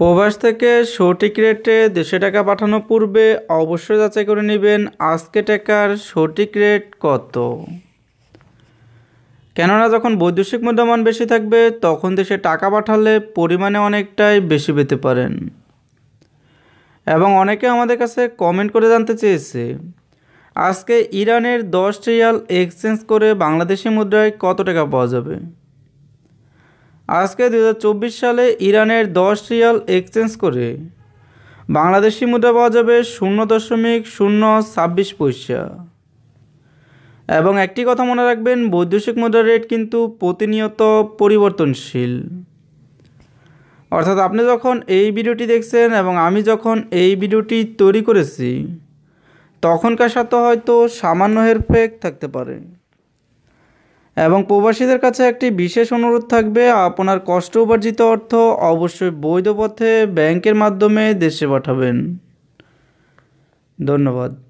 প্রবাস থেকে সঠিক রেটে দেশে টাকা পাঠানোর পূর্বে অবশ্যই যাচাই করে নেবেন আজকে টাকার সঠিক রেট কত কেননা যখন বৈদেশিক মুদ্রামান বেশি থাকবে তখন দেশে টাকা পাঠালে পরিমাণে অনেকটাই বেশি পেতে পারেন এবং অনেকে আমাদের কাছে কমেন্ট করে জানতে চেয়েছে আজকে ইরানের দশ রিয়াল এক্সচেঞ্জ করে বাংলাদেশি মুদ্রায় কত টাকা পাওয়া যাবে আজকে দু সালে ইরানের দশ রিয়াল এক্সচেঞ্জ করে বাংলাদেশি মুদ্রা পাওয়া যাবে শূন্য দশমিক শূন্য ছাব্বিশ পয়সা এবং একটি কথা মনে রাখবেন বৈদেশিক মুদ্রা রেট কিন্তু প্রতিনিয়ত পরিবর্তনশীল অর্থাৎ আপনি যখন এই ভিডিওটি দেখছেন এবং আমি যখন এই ভিডিওটি তৈরি করেছি তখনকার সাথে হয়তো সামান্য হেরফেক থাকতে পারে এবং প্রবাসীদের কাছে একটি বিশেষ অনুরোধ থাকবে আপনার কষ্ট উপার্জিত অর্থ অবশ্যই বৈধ পথে ব্যাংকের মাধ্যমে দেশে পাঠাবেন ধন্যবাদ